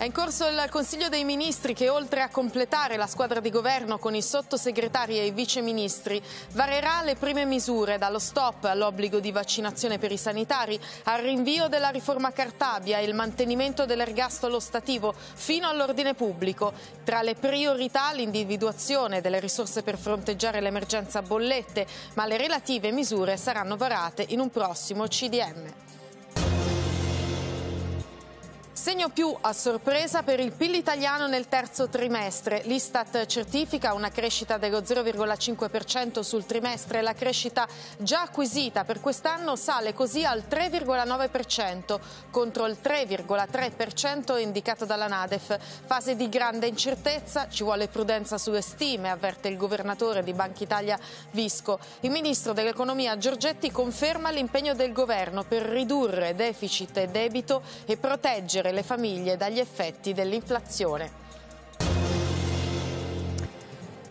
È in corso il Consiglio dei Ministri che oltre a completare la squadra di governo con i sottosegretari e i viceministri varerà le prime misure dallo stop all'obbligo di vaccinazione per i sanitari al rinvio della riforma Cartabia e il mantenimento dell'ergastolo stativo fino all'ordine pubblico. Tra le priorità l'individuazione delle risorse per fronteggiare l'emergenza bollette ma le relative misure saranno varate in un prossimo CDM. Segno più a sorpresa per il PIL italiano nel terzo trimestre. L'Istat certifica una crescita dello 0,5% sul trimestre. La crescita già acquisita per quest'anno sale così al 3,9% contro il 3,3% indicato dalla Nadef. Fase di grande incertezza, ci vuole prudenza sulle stime, avverte il governatore di Banca Italia Visco. Il ministro dell'economia Giorgetti conferma l'impegno del governo per ridurre deficit e debito e proteggere le famiglie dagli effetti dell'inflazione.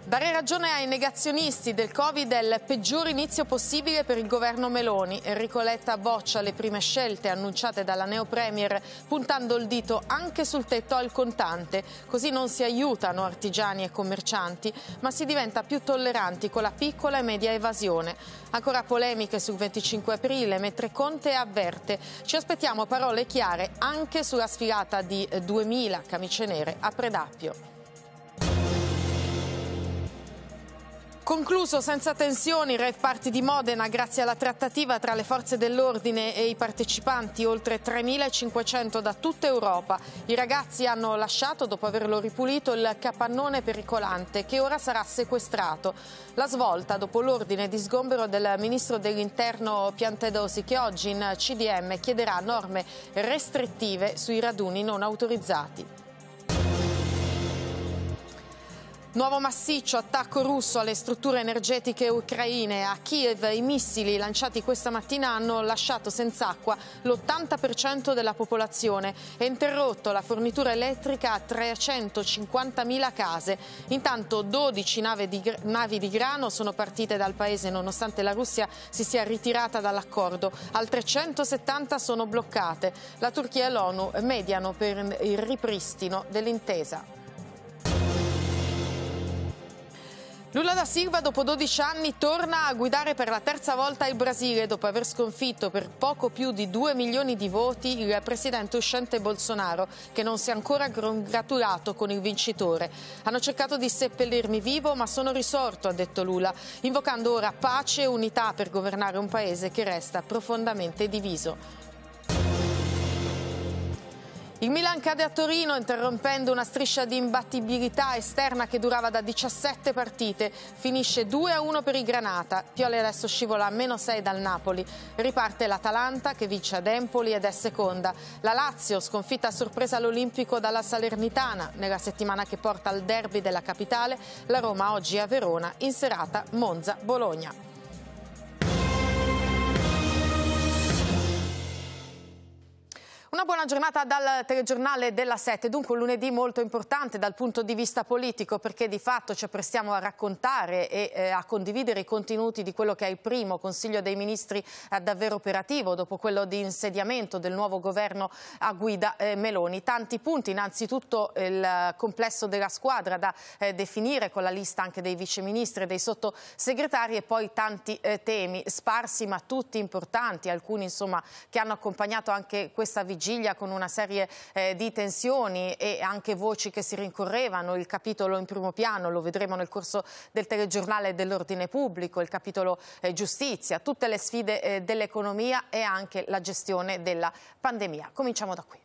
Dare ragione ai negazionisti del Covid è il peggior inizio possibile per il governo Meloni. Enrico Letta boccia le prime scelte annunciate dalla neo premier puntando il dito anche sul tetto al contante. Così non si aiutano artigiani e commercianti, ma si diventa più tolleranti con la piccola e media evasione. Ancora polemiche sul 25 aprile, mentre Conte avverte. Ci aspettiamo parole chiare anche sulla sfilata di 2000 camicie nere a Predappio. Concluso senza tensioni il Red Party di Modena grazie alla trattativa tra le forze dell'ordine e i partecipanti, oltre 3.500 da tutta Europa. I ragazzi hanno lasciato, dopo averlo ripulito, il capannone pericolante che ora sarà sequestrato. La svolta dopo l'ordine di sgombero del ministro dell'interno Piantedosi che oggi in CDM chiederà norme restrittive sui raduni non autorizzati. Nuovo massiccio attacco russo alle strutture energetiche ucraine. A Kiev i missili lanciati questa mattina hanno lasciato senza acqua l'80% della popolazione e interrotto la fornitura elettrica a 350.000 case. Intanto 12 navi di, navi di grano sono partite dal paese nonostante la Russia si sia ritirata dall'accordo. Altre 170 sono bloccate. La Turchia e l'ONU mediano per il ripristino dell'intesa. Lula da Silva dopo 12 anni torna a guidare per la terza volta il Brasile dopo aver sconfitto per poco più di 2 milioni di voti il presidente uscente Bolsonaro che non si è ancora congratulato con il vincitore. Hanno cercato di seppellirmi vivo ma sono risorto, ha detto Lula, invocando ora pace e unità per governare un paese che resta profondamente diviso. Il Milan cade a Torino interrompendo una striscia di imbattibilità esterna che durava da 17 partite. Finisce 2-1 per i Granata. Pioli adesso scivola a meno 6 dal Napoli. Riparte l'Atalanta che vince ad Empoli ed è seconda. La Lazio sconfitta a sorpresa all'Olimpico dalla Salernitana. Nella settimana che porta al derby della capitale, la Roma oggi a Verona, in serata Monza-Bologna. Una buona giornata dal telegiornale della Sette, dunque un lunedì molto importante dal punto di vista politico perché di fatto ci apprestiamo a raccontare e eh, a condividere i contenuti di quello che è il primo Consiglio dei Ministri eh, davvero operativo dopo quello di insediamento del nuovo governo a guida eh, Meloni. Tanti punti, innanzitutto il complesso della squadra da eh, definire con la lista anche dei viceministri e dei sottosegretari e poi tanti eh, temi sparsi ma tutti importanti, alcuni insomma che hanno accompagnato anche questa vigilia vigilia con una serie eh, di tensioni e anche voci che si rincorrevano, il capitolo in primo piano, lo vedremo nel corso del telegiornale dell'ordine pubblico, il capitolo eh, giustizia, tutte le sfide eh, dell'economia e anche la gestione della pandemia. Cominciamo da qui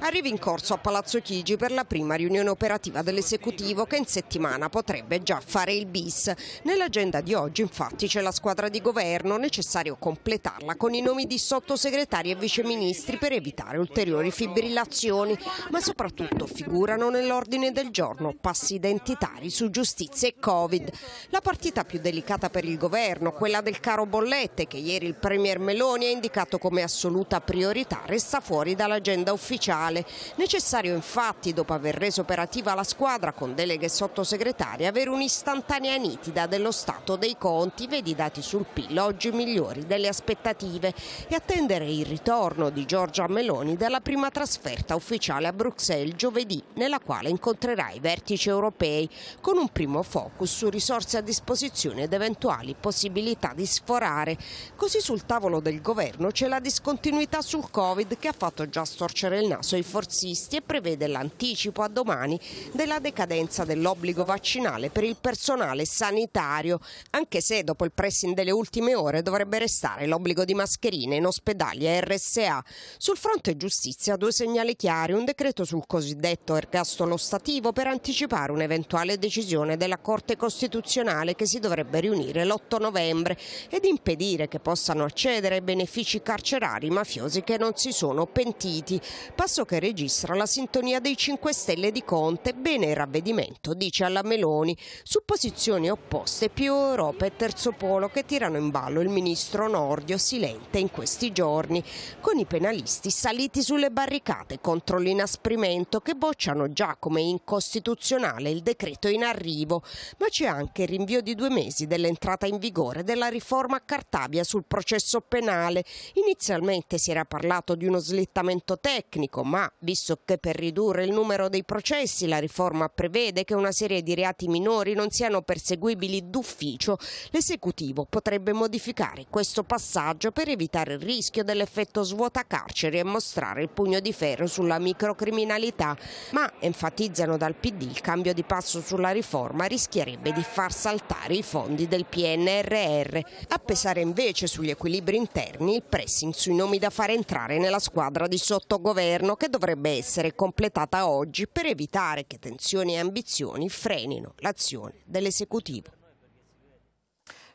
arrivi in corso a Palazzo Chigi per la prima riunione operativa dell'esecutivo che in settimana potrebbe già fare il bis. Nell'agenda di oggi infatti c'è la squadra di governo, necessario completarla con i nomi di sottosegretari e viceministri per evitare ulteriori fibrillazioni, ma soprattutto figurano nell'ordine del giorno passi identitari su giustizia e Covid. La partita più delicata per il governo, quella del caro bollette che ieri il Premier Meloni ha indicato come assoluta priorità, resta fuori dall'agenda ufficiale centrale. Necessario infatti, dopo aver reso operativa la squadra con deleghe sottosegretarie, avere un'istantanea nitida dello stato dei conti, vedi i dati sul PIL oggi migliori delle aspettative e attendere il ritorno di Giorgia Meloni dalla prima trasferta ufficiale a Bruxelles giovedì, nella quale incontrerà i vertici europei, con un primo focus su risorse a disposizione ed eventuali possibilità di sforare. Così sul tavolo del governo c'è la discontinuità sul Covid che ha fatto già storcere il naso verso i forzisti e prevede l'anticipo a domani della decadenza dell'obbligo vaccinale per il personale sanitario, anche se dopo il pressing delle ultime ore dovrebbe restare l'obbligo di mascherine in ospedali e RSA. Sul fronte giustizia due segnali chiari, un decreto sul cosiddetto ergastolo stativo per anticipare un'eventuale decisione della Corte Costituzionale che si dovrebbe riunire l'8 novembre ed impedire che possano accedere ai benefici carcerari mafiosi che non si sono pentiti. Passo appunto che registra la sintonia dei 5 Stelle di Conte. Bene il ravvedimento, dice alla Meloni, su posizioni opposte più Europa e Terzo Polo che tirano in ballo il ministro Nordio silente in questi giorni, con i penalisti saliti sulle barricate contro l'inasprimento che bocciano già come incostituzionale il decreto in arrivo, ma c'è anche il rinvio di due mesi dell'entrata in vigore della riforma a Cartabia sul processo penale. Inizialmente si era parlato di uno slittamento tecnico, ma ma visto che per ridurre il numero dei processi la riforma prevede che una serie di reati minori non siano perseguibili d'ufficio, l'esecutivo potrebbe modificare questo passaggio per evitare il rischio dell'effetto svuota carceri e mostrare il pugno di ferro sulla microcriminalità, ma enfatizzano dal PD il cambio di passo sulla riforma rischierebbe di far saltare i fondi del PNRR. A pesare invece sugli equilibri interni il pressing sui nomi da fare entrare nella squadra di sottogoverno che che dovrebbe essere completata oggi per evitare che tensioni e ambizioni frenino l'azione dell'esecutivo.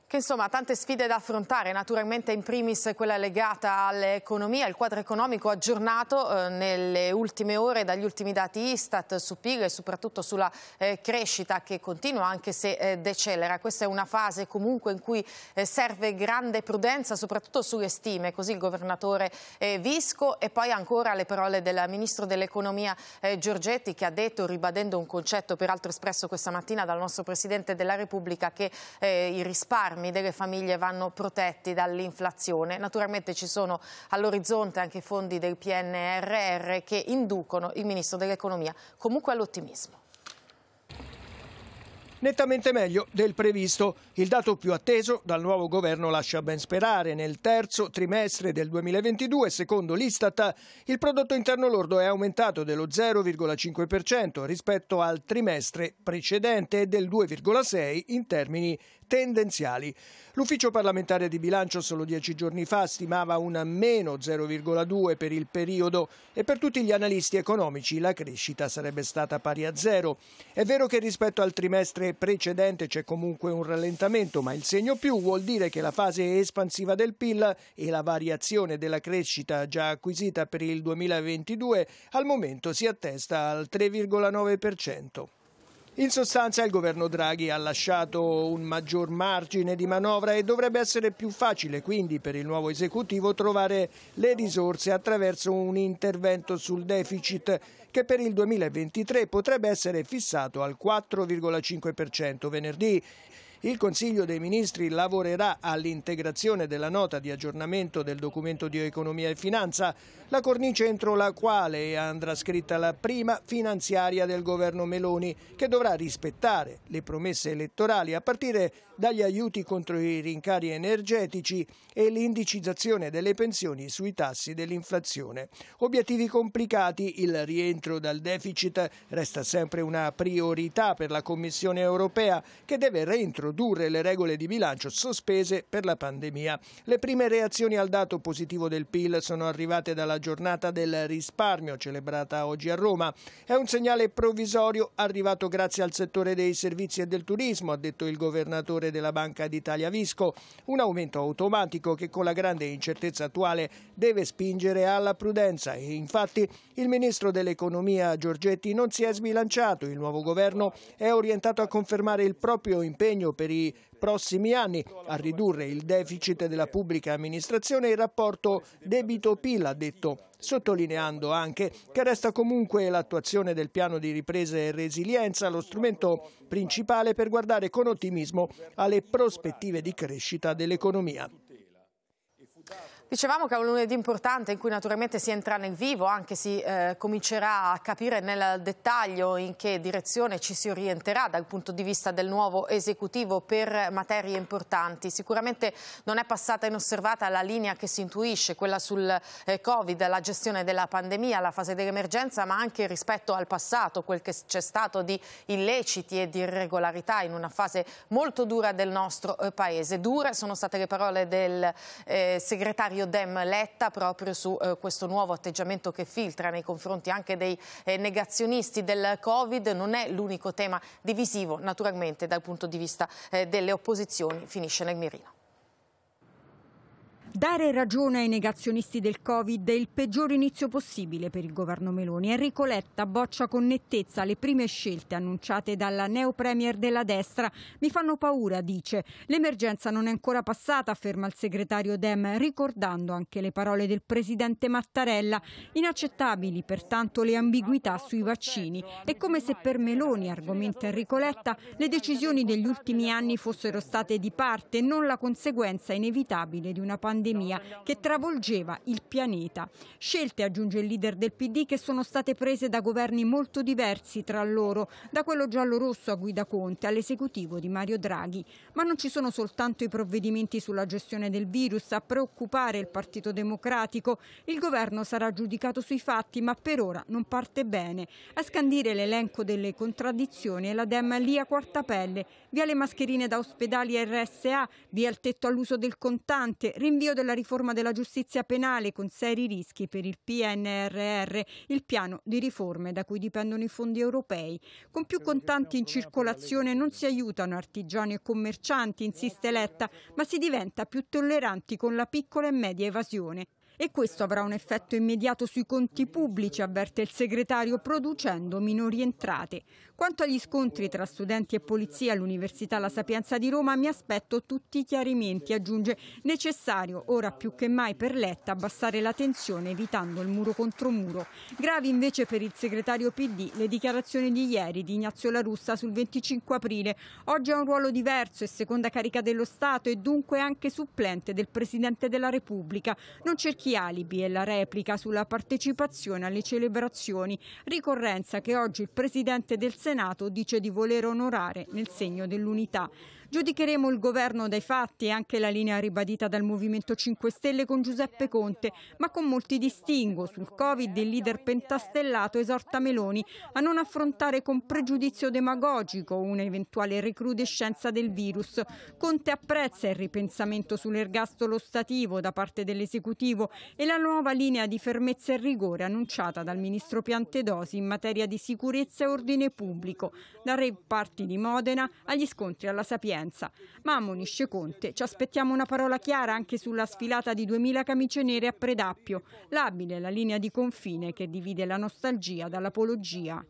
Che insomma tante sfide da affrontare, naturalmente in primis quella legata all'economia, il quadro economico aggiornato eh, nelle ultime ore dagli ultimi dati Istat su PIL e soprattutto sulla eh, crescita che continua anche se eh, decelera. Questa è una fase comunque in cui eh, serve grande prudenza soprattutto sulle stime, così il governatore eh, Visco e poi ancora le parole del ministro dell'economia eh, Giorgetti che ha detto, ribadendo un concetto peraltro espresso questa mattina dal nostro Presidente della Repubblica, che i risparmi risparmi delle famiglie vanno protetti dall'inflazione. Naturalmente ci sono all'orizzonte anche i fondi del PNRR che inducono il Ministro dell'Economia comunque all'ottimismo. Nettamente meglio del previsto. Il dato più atteso dal nuovo governo lascia ben sperare. Nel terzo trimestre del 2022, secondo l'Istat, il prodotto interno lordo è aumentato dello 0,5% rispetto al trimestre precedente e del 2,6% in termini tendenziali. L'ufficio parlamentare di bilancio solo dieci giorni fa stimava un meno 0,2 per il periodo e per tutti gli analisti economici la crescita sarebbe stata pari a zero. È vero che rispetto al trimestre precedente c'è comunque un rallentamento, ma il segno più vuol dire che la fase espansiva del PIL e la variazione della crescita già acquisita per il 2022 al momento si attesta al 3,9%. In sostanza il governo Draghi ha lasciato un maggior margine di manovra e dovrebbe essere più facile quindi per il nuovo esecutivo trovare le risorse attraverso un intervento sul deficit che per il 2023 potrebbe essere fissato al 4,5% venerdì il Consiglio dei Ministri lavorerà all'integrazione della nota di aggiornamento del documento di economia e finanza, la cornice entro la quale andrà scritta la prima finanziaria del governo Meloni, che dovrà rispettare le promesse elettorali a partire dagli aiuti contro i rincari energetici e l'indicizzazione delle pensioni sui tassi dell'inflazione. Obiettivi complicati, il rientro dal deficit resta sempre una priorità per la Commissione europea che deve reintrodurre introdurre le regole di bilancio sospese per la pandemia. Le prime reazioni al dato positivo del PIL sono arrivate dalla giornata del risparmio celebrata oggi a Roma. È un segnale provvisorio arrivato grazie al settore dei servizi e del turismo, ha detto il governatore della Banca d'Italia Visco, un aumento automatico che con la grande incertezza attuale deve spingere alla prudenza e infatti il ministro dell'economia Giorgetti non si è sbilanciato, il nuovo governo è orientato a confermare il proprio impegno per i prossimi anni a ridurre il deficit della pubblica amministrazione e il rapporto debito-PIL, ha detto, sottolineando anche che resta comunque l'attuazione del piano di ripresa e resilienza lo strumento principale per guardare con ottimismo alle prospettive di crescita dell'economia. Dicevamo che è un lunedì importante in cui naturalmente si entra nel vivo, anche si eh, comincerà a capire nel dettaglio in che direzione ci si orienterà dal punto di vista del nuovo esecutivo per materie importanti. Sicuramente non è passata inosservata la linea che si intuisce, quella sul eh, Covid, la gestione della pandemia, la fase dell'emergenza, ma anche rispetto al passato, quel che c'è stato di illeciti e di irregolarità in una fase molto dura del nostro eh, Paese. Dure sono state le parole del eh, segretario Mario Dem Letta proprio su eh, questo nuovo atteggiamento che filtra nei confronti anche dei eh, negazionisti del Covid. Non è l'unico tema divisivo naturalmente dal punto di vista eh, delle opposizioni, finisce nel mirino. Dare ragione ai negazionisti del Covid è il peggior inizio possibile per il governo Meloni. Enrico Letta boccia con nettezza le prime scelte annunciate dalla neo premier della destra. Mi fanno paura, dice. L'emergenza non è ancora passata, afferma il segretario Dem, ricordando anche le parole del presidente Mattarella. Inaccettabili pertanto le ambiguità sui vaccini. È come se per Meloni, argomenta Enrico Letta, le decisioni degli ultimi anni fossero state di parte e non la conseguenza inevitabile di una pandemia pandemia che travolgeva il pianeta. Scelte, aggiunge il leader del PD, che sono state prese da governi molto diversi tra loro, da quello giallo-rosso a guida Conte all'esecutivo di Mario Draghi. Ma non ci sono soltanto i provvedimenti sulla gestione del virus a preoccupare il Partito Democratico. Il governo sarà giudicato sui fatti, ma per ora non parte bene. A scandire l'elenco delle contraddizioni è la Dem lì a quarta pelle, via le mascherine da ospedali RSA, via il tetto all'uso del contante, rinvio L'avvio della riforma della giustizia penale con seri rischi per il PNRR, il piano di riforme da cui dipendono i fondi europei. Con più contanti in circolazione non si aiutano artigiani e commercianti, insiste Letta, ma si diventa più tolleranti con la piccola e media evasione e questo avrà un effetto immediato sui conti pubblici, avverte il segretario, producendo minori entrate. Quanto agli scontri tra studenti e polizia all'Università La Sapienza di Roma, mi aspetto tutti i chiarimenti, aggiunge. Necessario, ora più che mai per Letta, abbassare la tensione evitando il muro contro muro. Gravi invece per il segretario PD le dichiarazioni di ieri di Ignazio La Russa sul 25 aprile. Oggi ha un ruolo diverso, è seconda carica dello Stato e dunque anche supplente del Presidente della Repubblica. Non cerchi alibi e la replica sulla partecipazione alle celebrazioni. Ricorrenza che oggi il Presidente del Senato Senato dice di voler onorare nel segno dell'unità. Giudicheremo il governo dai fatti e anche la linea ribadita dal Movimento 5 Stelle con Giuseppe Conte, ma con molti distinguo. Sul Covid il leader pentastellato esorta Meloni a non affrontare con pregiudizio demagogico un'eventuale recrudescenza del virus. Conte apprezza il ripensamento sull'ergastolo stativo da parte dell'esecutivo e la nuova linea di fermezza e rigore annunciata dal ministro Piantedosi in materia di sicurezza e ordine pubblico, da reparti di Modena agli scontri alla Sapienza accoglienza. Ma ammonisce Conte, ci aspettiamo una parola chiara anche sulla sfilata di 2000 camicie nere a Predappio, labile la linea di confine che divide la nostalgia dall'apologia.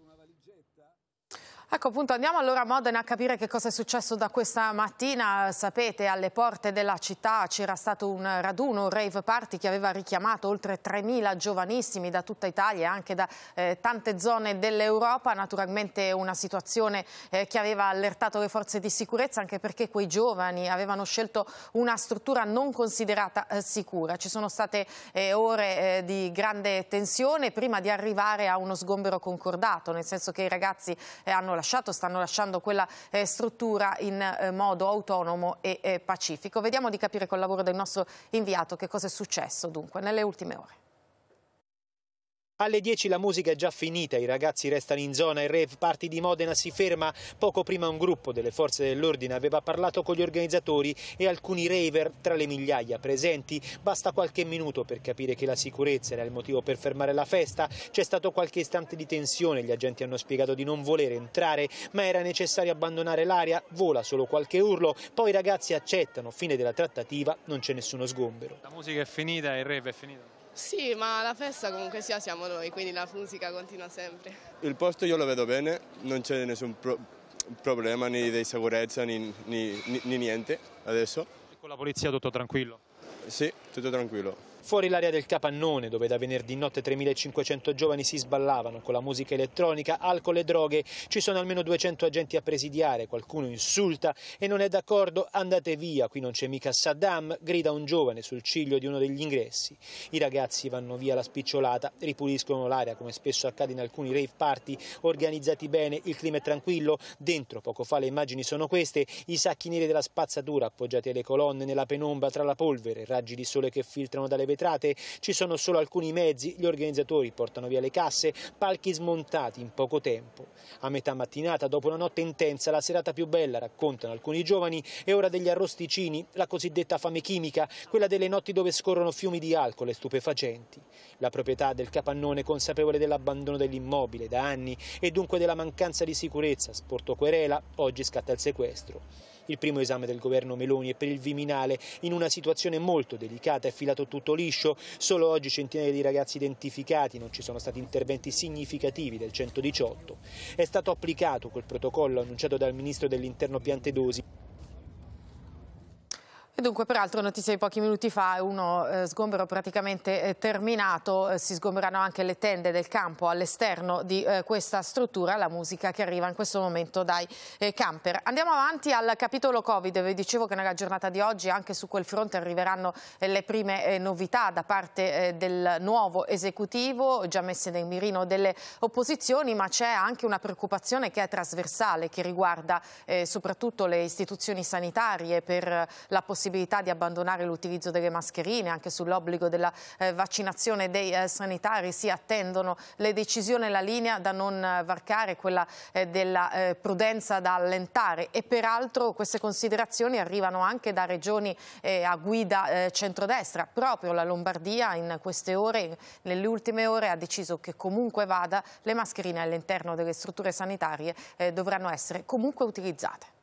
Ecco appunto andiamo allora a Modena a capire che cosa è successo da questa mattina. Sapete alle porte della città c'era stato un raduno, un rave party che aveva richiamato oltre 3.000 giovanissimi da tutta Italia e anche da eh, tante zone dell'Europa. Naturalmente una situazione eh, che aveva allertato le forze di sicurezza anche perché quei giovani avevano scelto una struttura non considerata eh, sicura. Ci sono state eh, ore eh, di grande tensione prima di arrivare a uno sgombero concordato, nel senso che i ragazzi eh, hanno lasciato, stanno lasciando quella eh, struttura in eh, modo autonomo e eh, pacifico. Vediamo di capire col lavoro del nostro inviato che cosa è successo dunque nelle ultime ore. Alle 10 la musica è già finita, i ragazzi restano in zona, il rave party di Modena si ferma. Poco prima un gruppo delle forze dell'ordine aveva parlato con gli organizzatori e alcuni raver tra le migliaia presenti. Basta qualche minuto per capire che la sicurezza era il motivo per fermare la festa. C'è stato qualche istante di tensione, gli agenti hanno spiegato di non volere entrare, ma era necessario abbandonare l'area, vola solo qualche urlo, poi i ragazzi accettano, fine della trattativa, non c'è nessuno sgombero. La musica è finita il rave è finito. Sì, ma la festa comunque sia siamo noi, quindi la musica continua sempre. Il posto io lo vedo bene, non c'è nessun pro problema né di sicurezza né, niente adesso. E con la polizia tutto tranquillo? Sì, tutto tranquillo. Fuori l'area del capannone, dove da venerdì notte 3.500 giovani si sballavano con la musica elettronica, alcol e droghe, ci sono almeno 200 agenti a presidiare, qualcuno insulta e non è d'accordo, andate via, qui non c'è mica Saddam, grida un giovane sul ciglio di uno degli ingressi. I ragazzi vanno via la spicciolata, ripuliscono l'area come spesso accade in alcuni rave party, organizzati bene, il clima è tranquillo, dentro poco fa le immagini sono queste, i sacchi neri della spazzatura appoggiati alle colonne nella penombra tra la polvere, raggi di sole che filtrano dalle vetrine, vetrate, ci sono solo alcuni mezzi, gli organizzatori portano via le casse, palchi smontati in poco tempo. A metà mattinata, dopo una notte intensa, la serata più bella, raccontano alcuni giovani, è ora degli arrosticini, la cosiddetta fame chimica, quella delle notti dove scorrono fiumi di alcol e stupefacenti. La proprietà del capannone, consapevole dell'abbandono dell'immobile da anni e dunque della mancanza di sicurezza, sporto querela, oggi scatta il sequestro il primo esame del governo Meloni e per il Viminale in una situazione molto delicata, è filato tutto liscio, solo oggi centinaia di ragazzi identificati, non ci sono stati interventi significativi del 118. È stato applicato quel protocollo annunciato dal ministro dell'interno Piantedosi. E dunque, peraltro, notizia di pochi minuti fa, uno eh, sgombero praticamente eh, terminato, eh, si sgomberano anche le tende del campo all'esterno di eh, questa struttura, la musica che arriva in questo momento dai eh, camper. Andiamo avanti al capitolo Covid, vi dicevo che nella giornata di oggi anche su quel fronte arriveranno eh, le prime novità da parte del nuovo esecutivo, già messe nel mirino delle opposizioni, ma c'è anche una preoccupazione che è trasversale, che riguarda soprattutto le istituzioni sanitarie per la possibilità possibilità di abbandonare l'utilizzo delle mascherine, anche sull'obbligo della eh, vaccinazione dei eh, sanitari, si attendono le decisioni e la linea da non varcare, quella eh, della eh, prudenza da allentare e peraltro queste considerazioni arrivano anche da regioni eh, a guida centrodestra, proprio la Lombardia in queste ore, nelle ultime ore ha deciso che comunque vada le mascherine all'interno delle strutture sanitarie dovranno essere comunque utilizzate.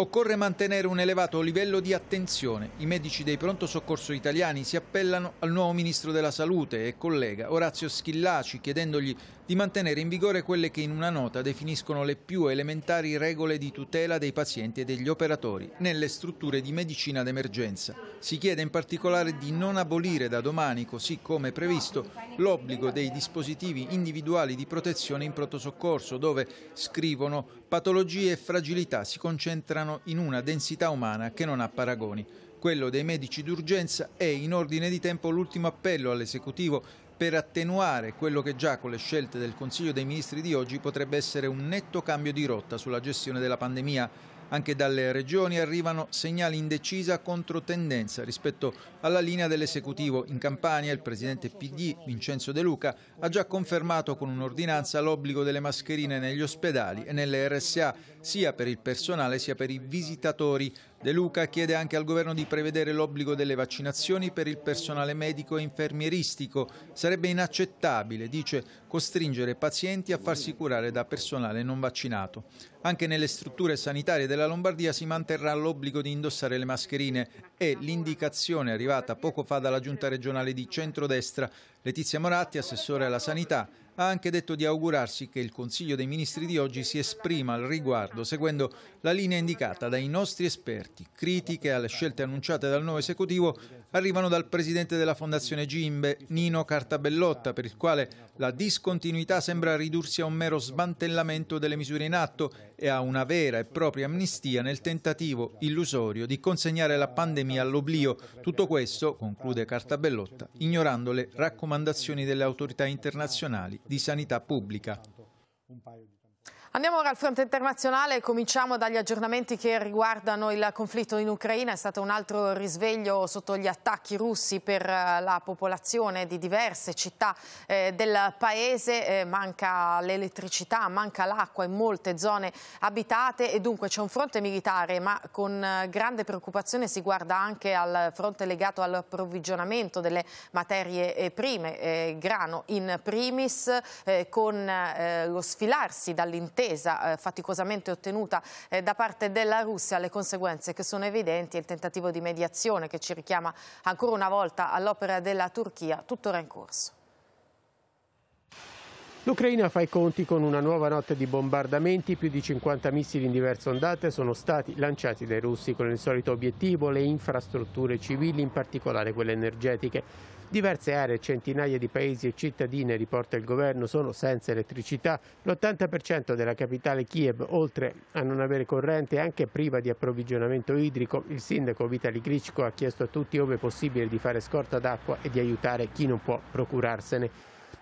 Occorre mantenere un elevato livello di attenzione. I medici dei pronto soccorso italiani si appellano al nuovo ministro della Salute e collega Orazio Schillaci chiedendogli di mantenere in vigore quelle che in una nota definiscono le più elementari regole di tutela dei pazienti e degli operatori nelle strutture di medicina d'emergenza. Si chiede in particolare di non abolire da domani, così come previsto, l'obbligo dei dispositivi individuali di protezione in pronto dove, scrivono, patologie e fragilità si concentrano in una densità umana che non ha paragoni. Quello dei medici d'urgenza è in ordine di tempo l'ultimo appello all'esecutivo per attenuare quello che già con le scelte del Consiglio dei Ministri di oggi potrebbe essere un netto cambio di rotta sulla gestione della pandemia. Anche dalle regioni arrivano segnali indecisa controtendenza rispetto alla linea dell'esecutivo. In Campania il presidente PD Vincenzo De Luca ha già confermato con un'ordinanza l'obbligo delle mascherine negli ospedali e nelle RSA, sia per il personale sia per i visitatori. De Luca chiede anche al governo di prevedere l'obbligo delle vaccinazioni per il personale medico e infermieristico. Sarebbe inaccettabile, dice, costringere pazienti a farsi curare da personale non vaccinato. Anche nelle strutture sanitarie della Lombardia si manterrà l'obbligo di indossare le mascherine e l'indicazione arrivata poco fa dalla giunta regionale di centrodestra. Letizia Moratti, assessore alla sanità, ha anche detto di augurarsi che il Consiglio dei Ministri di oggi si esprima al riguardo, seguendo la linea indicata dai nostri esperti, critiche alle scelte annunciate dal nuovo esecutivo arrivano dal presidente della Fondazione Gimbe, Nino Cartabellotta, per il quale la discontinuità sembra ridursi a un mero smantellamento delle misure in atto e a una vera e propria amnistia nel tentativo illusorio di consegnare la pandemia all'oblio. Tutto questo, conclude Cartabellotta, ignorando le raccomandazioni delle autorità internazionali di sanità pubblica. Andiamo ora al fronte internazionale, cominciamo dagli aggiornamenti che riguardano il conflitto in Ucraina, è stato un altro risveglio sotto gli attacchi russi per eh, la popolazione di diverse città eh, del paese, eh, manca l'elettricità, manca l'acqua in molte zone abitate e dunque c'è un fronte militare ma con grande preoccupazione si guarda anche al fronte legato all'approvvigionamento delle materie prime, grano in primis, con lo sfilarsi dall'interno attesa eh, faticosamente ottenuta eh, da parte della Russia, le conseguenze che sono evidenti e il tentativo di mediazione che ci richiama ancora una volta all'opera della Turchia, tuttora in corso. L'Ucraina fa i conti con una nuova notte di bombardamenti, più di 50 missili in diverse ondate sono stati lanciati dai russi con il solito obiettivo, le infrastrutture civili, in particolare quelle energetiche. Diverse aree, centinaia di paesi e cittadine, riporta il governo, sono senza elettricità. L'80% della capitale Kiev, oltre a non avere corrente, è anche priva di approvvigionamento idrico. Il sindaco Vitali Grichko ha chiesto a tutti, ove possibile, di fare scorta d'acqua e di aiutare chi non può procurarsene.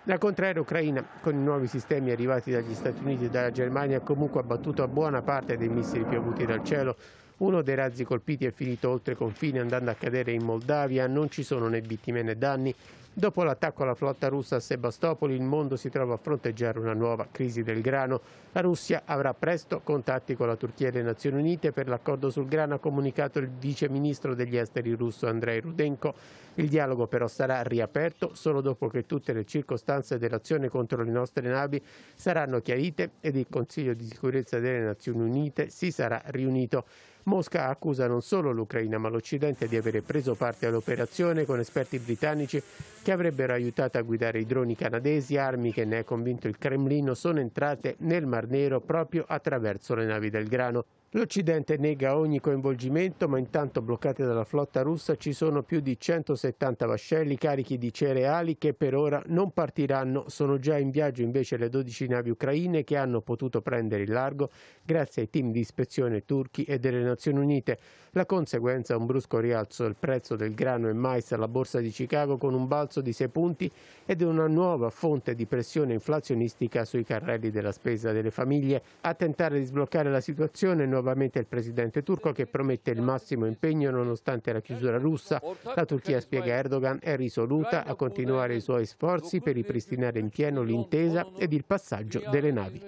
La contraria ucraina, con i nuovi sistemi arrivati dagli Stati Uniti e dalla Germania, ha comunque abbattuto a buona parte dei missili piovuti dal cielo. Uno dei razzi colpiti è finito oltre confine andando a cadere in Moldavia, non ci sono né vittime né danni. Dopo l'attacco alla flotta russa a Sebastopoli, il mondo si trova a fronteggiare una nuova crisi del grano. La Russia avrà presto contatti con la Turchia e le Nazioni Unite per l'accordo sul grano, ha comunicato il vice ministro degli esteri russo Andrei Rudenko. Il dialogo però sarà riaperto solo dopo che tutte le circostanze dell'azione contro le nostre navi saranno chiarite ed il Consiglio di sicurezza delle Nazioni Unite si sarà riunito. Mosca accusa non solo l'Ucraina ma l'Occidente di avere preso parte all'operazione con esperti britannici che avrebbero aiutato a guidare i droni canadesi, armi che ne è convinto il Cremlino sono entrate nel Mar Nero proprio attraverso le navi del grano. L'Occidente nega ogni coinvolgimento, ma intanto bloccate dalla flotta russa ci sono più di 170 vascelli carichi di cereali che per ora non partiranno. Sono già in viaggio invece le 12 navi ucraine che hanno potuto prendere il largo grazie ai team di ispezione turchi e delle Nazioni Unite. La conseguenza è un brusco rialzo del prezzo del grano e mais alla borsa di Chicago con un balzo di 6 punti ed una nuova fonte di pressione inflazionistica sui carrelli della spesa delle famiglie. A tentare di sbloccare la situazione nuovamente il presidente turco che promette il massimo impegno nonostante la chiusura russa. La Turchia, spiega Erdogan, è risoluta a continuare i suoi sforzi per ripristinare in pieno l'intesa ed il passaggio delle navi.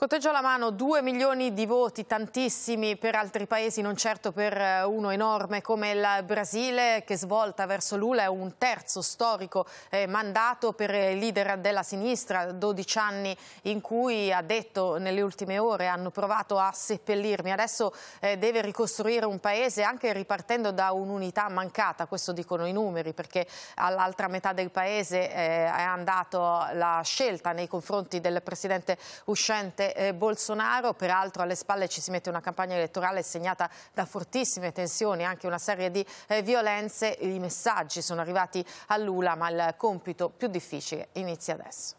Conteggio alla mano, 2 milioni di voti, tantissimi per altri paesi, non certo per eh, uno enorme come il Brasile che svolta verso Lula è un terzo storico eh, mandato per il leader della sinistra, 12 anni in cui ha detto nelle ultime ore hanno provato a seppellirmi, adesso eh, deve ricostruire un paese anche ripartendo da un'unità mancata, questo dicono i numeri perché all'altra metà del paese eh, è andata la scelta nei confronti del presidente uscente eh, Bolsonaro, peraltro alle spalle ci si mette una campagna elettorale segnata da fortissime tensioni, anche una serie di eh, violenze, i messaggi sono arrivati a Lula, ma il compito più difficile inizia adesso.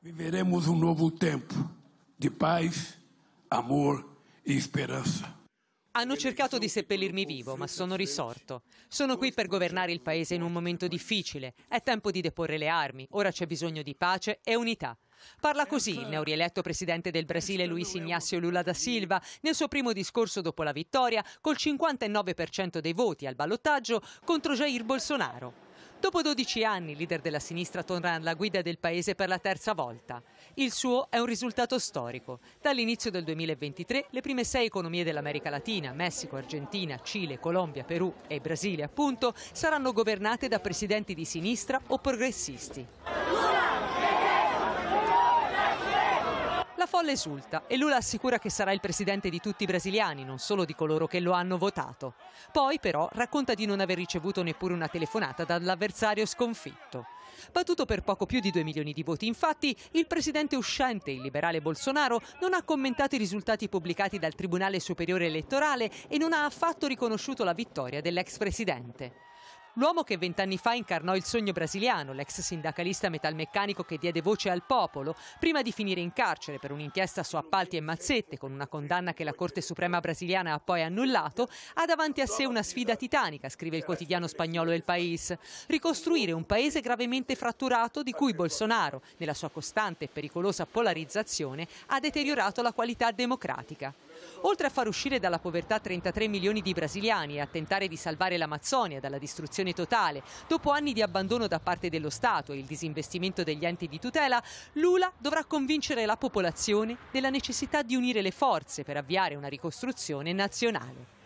Viveremo un nuovo tempo di pace, amore e speranza. Hanno cercato di seppellirmi vivo, ma sono risorto. Sono qui per governare il paese in un momento difficile. È tempo di deporre le armi, ora c'è bisogno di pace e unità. Parla così il neorieletto presidente del Brasile Luiz Ignacio Lula da Silva nel suo primo discorso dopo la vittoria col 59% dei voti al ballottaggio contro Jair Bolsonaro. Dopo 12 anni, il leader della sinistra torna alla guida del paese per la terza volta. Il suo è un risultato storico. Dall'inizio del 2023, le prime sei economie dell'America Latina, Messico, Argentina, Cile, Colombia, Perù e Brasile, appunto, saranno governate da presidenti di sinistra o progressisti folla esulta e Lula assicura che sarà il presidente di tutti i brasiliani, non solo di coloro che lo hanno votato. Poi però racconta di non aver ricevuto neppure una telefonata dall'avversario sconfitto. Battuto per poco più di 2 milioni di voti, infatti, il presidente uscente, il liberale Bolsonaro, non ha commentato i risultati pubblicati dal Tribunale Superiore Elettorale e non ha affatto riconosciuto la vittoria dell'ex presidente. L'uomo che vent'anni fa incarnò il sogno brasiliano, l'ex sindacalista metalmeccanico che diede voce al popolo, prima di finire in carcere per un'inchiesta su appalti e mazzette, con una condanna che la Corte Suprema brasiliana ha poi annullato, ha davanti a sé una sfida titanica, scrive il quotidiano spagnolo El País. Ricostruire un paese gravemente fratturato di cui Bolsonaro, nella sua costante e pericolosa polarizzazione, ha deteriorato la qualità democratica. Oltre a far uscire dalla povertà 33 milioni di brasiliani e a tentare di salvare l'Amazzonia dalla distruzione totale, dopo anni di abbandono da parte dello Stato e il disinvestimento degli enti di tutela, Lula dovrà convincere la popolazione della necessità di unire le forze per avviare una ricostruzione nazionale.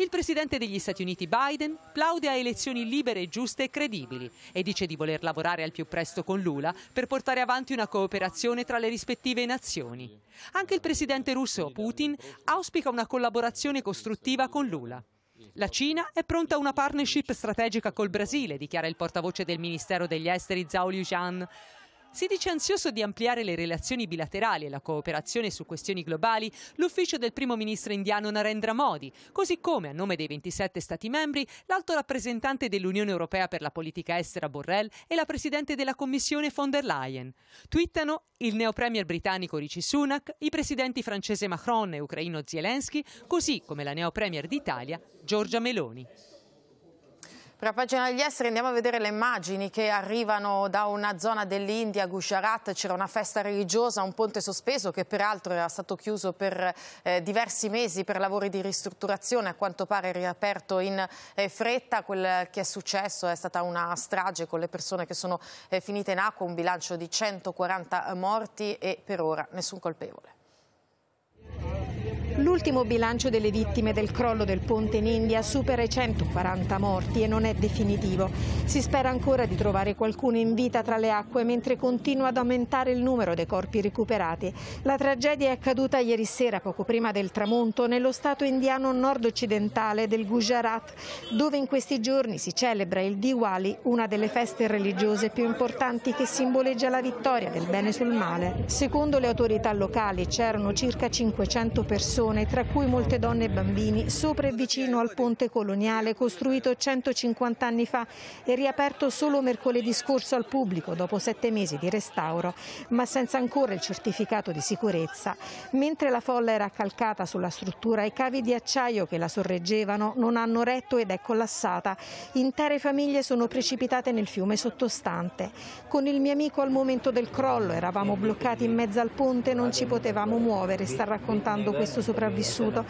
Il presidente degli Stati Uniti Biden plaude a elezioni libere, giuste e credibili e dice di voler lavorare al più presto con Lula per portare avanti una cooperazione tra le rispettive nazioni. Anche il presidente russo Putin auspica una collaborazione costruttiva con Lula. La Cina è pronta a una partnership strategica col Brasile, dichiara il portavoce del Ministero degli Esteri Zhao Liujian. Si dice ansioso di ampliare le relazioni bilaterali e la cooperazione su questioni globali l'ufficio del primo ministro indiano Narendra Modi, così come a nome dei 27 Stati membri l'alto rappresentante dell'Unione Europea per la politica estera Borrell e la presidente della Commissione von der Leyen. Twittano il neopremier britannico Rishi Sunak, i presidenti francese Macron e ucraino Zelensky, così come la neopremier d'Italia Giorgia Meloni. Tra pagina degli esteri andiamo a vedere le immagini che arrivano da una zona dell'India, Gujarat, c'era una festa religiosa, un ponte sospeso che peraltro era stato chiuso per eh, diversi mesi per lavori di ristrutturazione, a quanto pare riaperto in eh, fretta, quel che è successo è stata una strage con le persone che sono eh, finite in acqua, un bilancio di 140 morti e per ora nessun colpevole. L'ultimo bilancio delle vittime del crollo del ponte in India supera i 140 morti e non è definitivo. Si spera ancora di trovare qualcuno in vita tra le acque mentre continua ad aumentare il numero dei corpi recuperati. La tragedia è accaduta ieri sera, poco prima del tramonto, nello stato indiano nord-occidentale del Gujarat, dove in questi giorni si celebra il Diwali, una delle feste religiose più importanti che simboleggia la vittoria del bene sul male. Secondo le autorità locali c'erano circa 500 persone tra cui molte donne e bambini, sopra e vicino al ponte coloniale costruito 150 anni fa e riaperto solo mercoledì scorso al pubblico dopo sette mesi di restauro, ma senza ancora il certificato di sicurezza. Mentre la folla era calcata sulla struttura, i cavi di acciaio che la sorreggevano non hanno retto ed è collassata. Intere famiglie sono precipitate nel fiume sottostante. Con il mio amico al momento del crollo eravamo bloccati in mezzo al ponte, non ci potevamo muovere, sta raccontando questo sopravvissuto sopravvissuto,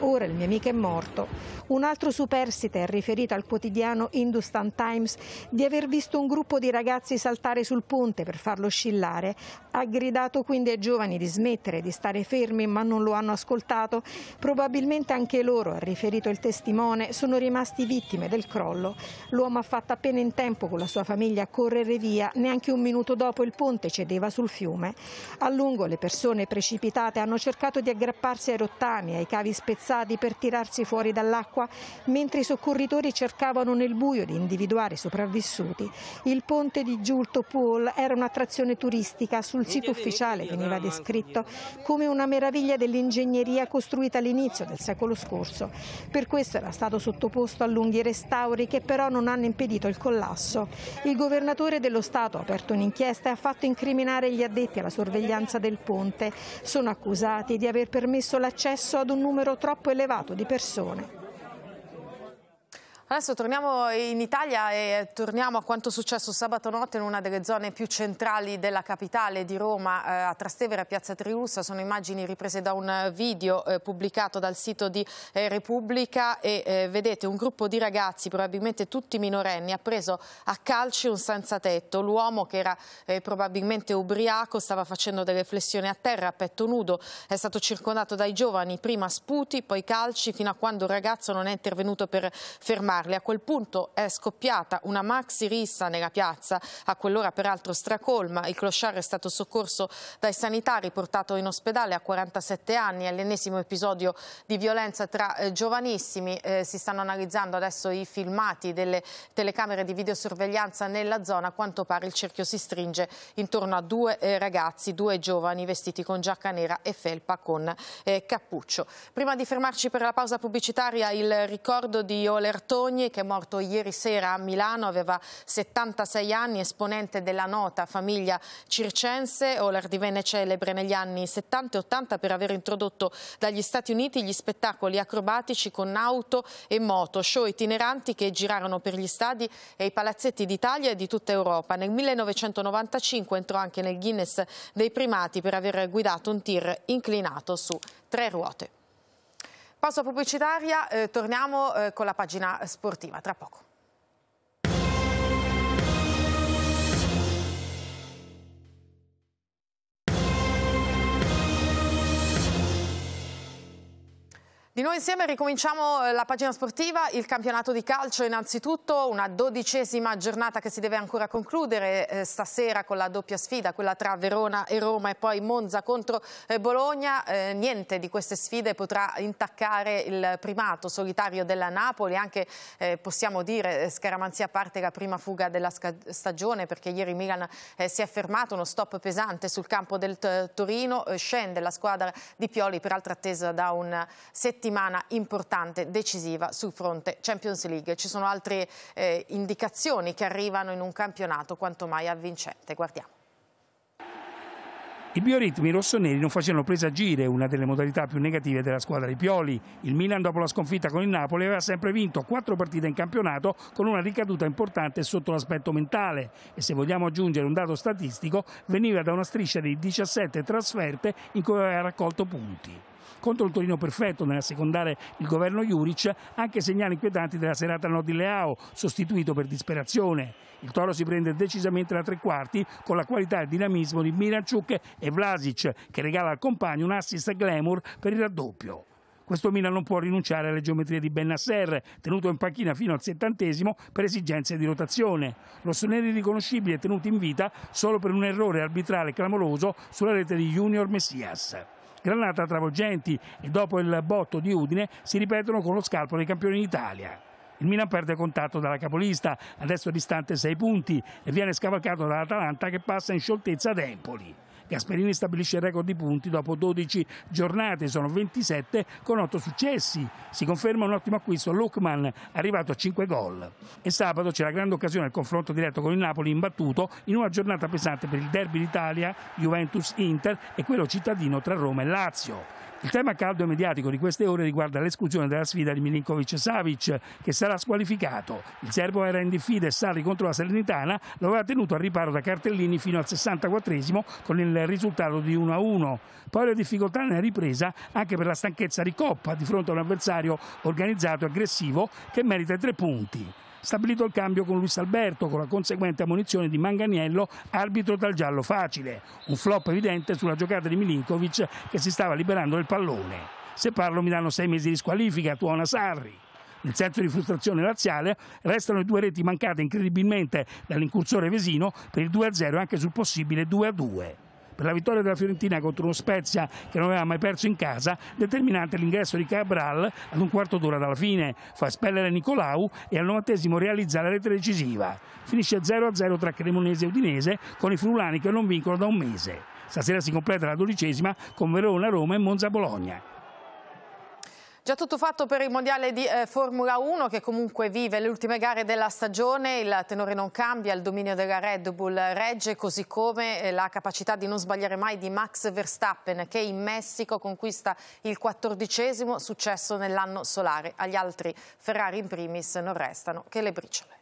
ora il mio amico è morto. Un altro superstite ha riferito al quotidiano Hindustan Times di aver visto un gruppo di ragazzi saltare sul ponte per farlo oscillare. Ha gridato quindi ai giovani di smettere di stare fermi, ma non lo hanno ascoltato. Probabilmente anche loro, ha riferito il testimone, sono rimasti vittime del crollo. L'uomo ha fatto appena in tempo con la sua famiglia a correre via, neanche un minuto dopo il ponte cedeva sul fiume. A lungo le persone precipitate hanno cercato di aggrapparsi ai rottami tatami, ai cavi spezzati per tirarsi fuori dall'acqua, mentre i soccorritori cercavano nel buio di individuare i sopravvissuti. Il ponte di Giulto Paul era un'attrazione turistica, sul sito ufficiale veniva descritto come una meraviglia dell'ingegneria costruita all'inizio del secolo scorso. Per questo era stato sottoposto a lunghi restauri che però non hanno impedito il collasso. Il governatore dello Stato ha aperto un'inchiesta e ha fatto incriminare gli addetti alla sorveglianza del ponte. Sono accusati di aver permesso l'accesso accesso ad un numero troppo elevato di persone. Adesso torniamo in Italia e torniamo a quanto è successo sabato notte in una delle zone più centrali della capitale di Roma, eh, a Trastevere, a Piazza Triussa. Sono immagini riprese da un video eh, pubblicato dal sito di eh, Repubblica e eh, vedete un gruppo di ragazzi, probabilmente tutti minorenni, ha preso a calci un senza tetto. L'uomo che era eh, probabilmente ubriaco stava facendo delle flessioni a terra a petto nudo, è stato circondato dai giovani, prima sputi, poi calci, fino a quando il ragazzo non è intervenuto per fermarlo. Carli. A quel punto è scoppiata una maxi rissa nella piazza, a quell'ora peraltro stracolma. Il clochard è stato soccorso dai sanitari, portato in ospedale a 47 anni. È l'ennesimo episodio di violenza tra eh, giovanissimi. Eh, si stanno analizzando adesso i filmati delle telecamere di videosorveglianza nella zona. A quanto pare il cerchio si stringe intorno a due eh, ragazzi, due giovani vestiti con giacca nera e felpa con eh, cappuccio. Prima di fermarci per la pausa pubblicitaria, il ricordo di Olerton Sogni che è morto ieri sera a Milano, aveva 76 anni, esponente della nota famiglia circense. Oler divenne celebre negli anni 70 e 80 per aver introdotto dagli Stati Uniti gli spettacoli acrobatici con auto e moto, show itineranti che girarono per gli stadi e i palazzetti d'Italia e di tutta Europa. Nel 1995 entrò anche nel Guinness dei primati per aver guidato un tir inclinato su tre ruote. Pausa pubblicitaria, eh, torniamo eh, con la pagina sportiva tra poco. Di noi insieme ricominciamo eh, la pagina sportiva, il campionato di calcio innanzitutto, una dodicesima giornata che si deve ancora concludere eh, stasera con la doppia sfida, quella tra Verona e Roma e poi Monza contro eh, Bologna. Eh, niente di queste sfide potrà intaccare il primato solitario della Napoli, anche eh, possiamo dire eh, scaramanzia a parte la prima fuga della stagione perché ieri Milan si è fermato, uno stop pesante sul campo del Torino, scende la squadra di Pioli peraltro attesa da un settimana settimana importante, decisiva sul fronte Champions League. Ci sono altre eh, indicazioni che arrivano in un campionato quanto mai avvincente. Guardiamo. I bioritmi rossoneri non facevano presagire una delle modalità più negative della squadra di Pioli. Il Milan dopo la sconfitta con il Napoli aveva sempre vinto quattro partite in campionato con una ricaduta importante sotto l'aspetto mentale e se vogliamo aggiungere un dato statistico veniva da una striscia di 17 trasferte in cui aveva raccolto punti contro il Torino perfetto nella secondare il governo Juric, anche segnali inquietanti della serata no di Leao, sostituito per disperazione. Il Toro si prende decisamente da tre quarti con la qualità e dinamismo di Miranchuk e Vlasic che regala al compagno un assist glamour per il raddoppio. Questo Milan non può rinunciare alle geometrie di Bennasser, tenuto in panchina fino al settantesimo per esigenze di rotazione. Rossoneri riconoscibile tenuto in vita solo per un errore arbitrale clamoroso sulla rete di Junior Messias granata travolgenti e dopo il botto di Udine si ripetono con lo scalpo dei campioni d'Italia. Il Milan perde contatto dalla capolista, adesso distante 6 punti, e viene scavalcato dall'Atalanta che passa in scioltezza ad Empoli. Gasperini stabilisce il record di punti dopo 12 giornate, sono 27 con 8 successi. Si conferma un ottimo acquisto Lukman, arrivato a 5 gol. E sabato c'è la grande occasione del confronto diretto con il Napoli imbattuto in una giornata pesante per il derby d'Italia, Juventus-Inter e quello cittadino tra Roma e Lazio. Il tema caldo e mediatico di queste ore riguarda l'esclusione dalla sfida di Milinkovic Savic, che sarà squalificato. Il serbo era in diffida e Sari contro la Salernitana lo aveva tenuto al riparo da cartellini fino al 64 con il risultato di 1-1. Poi la difficoltà nella ripresa anche per la stanchezza di Coppa di fronte a un avversario organizzato e aggressivo che merita tre punti stabilito il cambio con Luis Alberto, con la conseguente ammonizione di Manganiello, arbitro dal giallo facile. Un flop evidente sulla giocata di Milinkovic che si stava liberando del pallone. Se parlo mi danno sei mesi di squalifica, tuona Sarri. Nel senso di frustrazione laziale restano le due reti mancate incredibilmente dall'incursore Vesino per il 2-0 e anche sul possibile 2-2. Per la vittoria della Fiorentina contro uno Spezia che non aveva mai perso in casa, determinante l'ingresso di Cabral ad un quarto d'ora dalla fine, fa spellere Nicolau e al novantesimo realizza la rete decisiva. Finisce 0-0 tra Cremonese e Udinese con i frulani che non vincono da un mese. Stasera si completa la dodicesima con Verona, Roma e Monza Bologna. Già tutto fatto per il mondiale di eh, Formula 1 che comunque vive le ultime gare della stagione, il tenore non cambia, il dominio della Red Bull regge, così come eh, la capacità di non sbagliare mai di Max Verstappen che in Messico conquista il quattordicesimo successo nell'anno solare. Agli altri Ferrari in primis non restano che le briciole.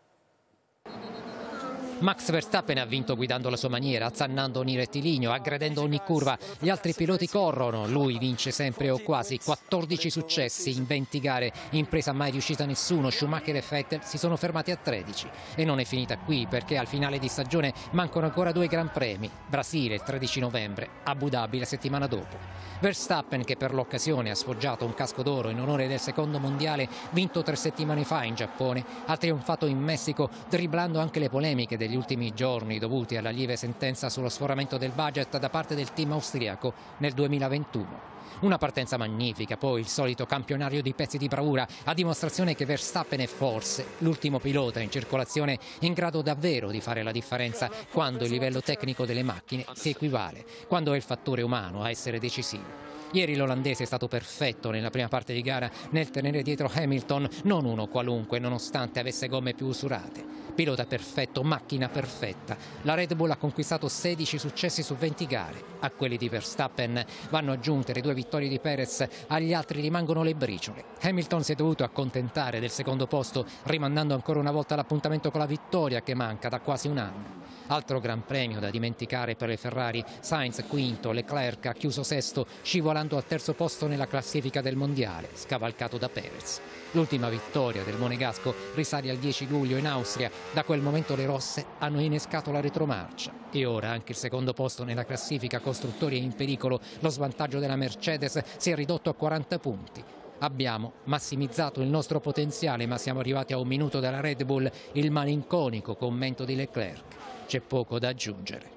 Max Verstappen ha vinto guidando la sua maniera, azzannando ogni rettilineo, aggredendo ogni curva. Gli altri piloti corrono, lui vince sempre o quasi. 14 successi in 20 gare, impresa mai riuscita nessuno. Schumacher e Vettel si sono fermati a 13. E non è finita qui perché al finale di stagione mancano ancora due Gran Premi. Brasile il 13 novembre, Abu Dhabi la settimana dopo. Verstappen che per l'occasione ha sfoggiato un casco d'oro in onore del secondo mondiale vinto tre settimane fa in Giappone, ha trionfato in Messico dribblando anche le polemiche del degli ultimi giorni dovuti alla lieve sentenza sullo sforamento del budget da parte del team austriaco nel 2021. Una partenza magnifica, poi il solito campionario di pezzi di bravura, a dimostrazione che Verstappen è forse l'ultimo pilota in circolazione in grado davvero di fare la differenza quando il livello tecnico delle macchine si equivale, quando è il fattore umano a essere decisivo. Ieri l'olandese è stato perfetto nella prima parte di gara nel tenere dietro Hamilton non uno qualunque nonostante avesse gomme più usurate. Pilota perfetto, macchina perfetta. La Red Bull ha conquistato 16 successi su 20 gare. A quelli di Verstappen vanno aggiunte le due vittorie di Perez, agli altri rimangono le briciole. Hamilton si è dovuto accontentare del secondo posto, rimandando ancora una volta l'appuntamento con la vittoria che manca da quasi un anno. Altro gran premio da dimenticare per le Ferrari, Sainz quinto, Leclerc ha chiuso sesto, scivolando arrivando al terzo posto nella classifica del mondiale, scavalcato da Perez. L'ultima vittoria del Monegasco risale al 10 luglio in Austria, da quel momento le rosse hanno innescato la retromarcia e ora anche il secondo posto nella classifica costruttori è in pericolo, lo svantaggio della Mercedes si è ridotto a 40 punti. Abbiamo massimizzato il nostro potenziale ma siamo arrivati a un minuto dalla Red Bull, il malinconico commento di Leclerc. C'è poco da aggiungere.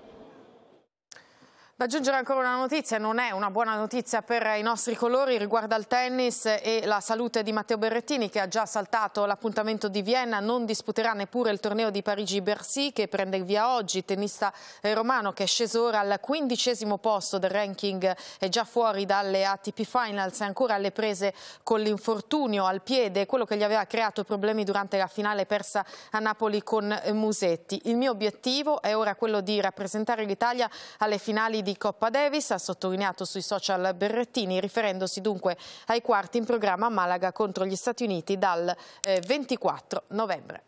Da aggiungere ancora una notizia, non è una buona notizia per i nostri colori, riguarda il tennis e la salute di Matteo Berrettini che ha già saltato l'appuntamento di Vienna, non disputerà neppure il torneo di Parigi-Bercy che prende via oggi, tennista romano che è sceso ora al quindicesimo posto del ranking, è già fuori dalle ATP Finals, è ancora alle prese con l'infortunio al piede, quello che gli aveva creato problemi durante la finale persa a Napoli con Musetti. Il mio obiettivo è ora quello di rappresentare l'Italia alle finali di Coppa Davis, ha sottolineato sui social Berrettini, riferendosi dunque ai quarti in programma a Malaga contro gli Stati Uniti dal 24 eh, novembre.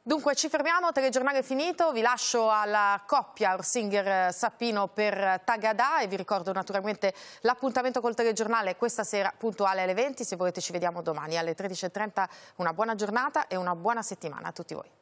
Dunque ci fermiamo, telegiornale finito, vi lascio alla coppia Orsinger eh, Sappino per Tagadà e vi ricordo naturalmente l'appuntamento col telegiornale questa sera puntuale alle 20, se volete ci vediamo domani alle 13.30, una buona giornata e una buona settimana a tutti voi.